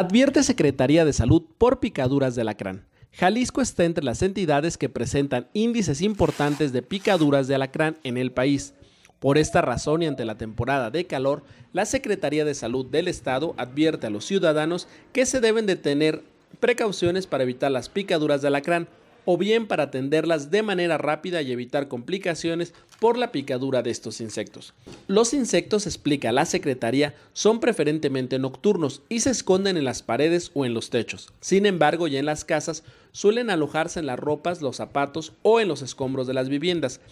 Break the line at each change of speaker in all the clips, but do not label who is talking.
Advierte Secretaría de Salud por picaduras de alacrán. Jalisco está entre las entidades que presentan índices importantes de picaduras de alacrán en el país. Por esta razón y ante la temporada de calor, la Secretaría de Salud del Estado advierte a los ciudadanos que se deben de tener precauciones para evitar las picaduras de alacrán o bien para atenderlas de manera rápida y evitar complicaciones por la picadura de estos insectos. Los insectos, explica la Secretaría, son preferentemente nocturnos y se esconden en las paredes o en los techos. Sin embargo, ya en las casas suelen alojarse en las ropas, los zapatos o en los escombros de las viviendas.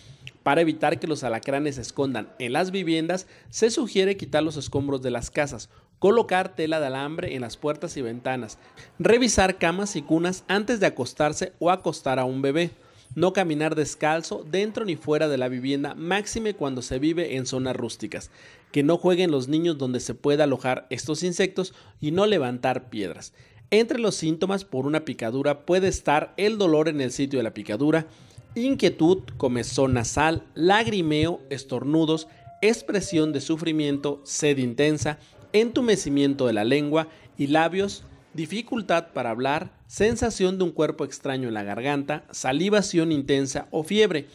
Para evitar que los alacranes se escondan en las viviendas, se sugiere quitar los escombros de las casas, colocar tela de alambre en las puertas y ventanas, revisar camas y cunas antes de acostarse o acostar a un bebé, no caminar descalzo dentro ni fuera de la vivienda, máxime cuando se vive en zonas rústicas, que no jueguen los niños donde se pueda alojar estos insectos y no levantar piedras. Entre los síntomas por una picadura puede estar el dolor en el sitio de la picadura, inquietud, comezón nasal, lagrimeo, estornudos, expresión de sufrimiento, sed intensa, entumecimiento de la lengua y labios, dificultad para hablar, sensación de un cuerpo extraño en la garganta, salivación intensa o fiebre.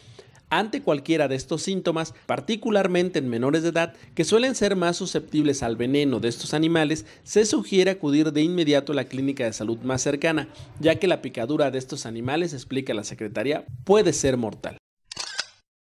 Ante cualquiera de estos síntomas, particularmente en menores de edad que suelen ser más susceptibles al veneno de estos animales, se sugiere acudir de inmediato a la clínica de salud más cercana, ya que la picadura de estos animales, explica la Secretaría, puede ser mortal.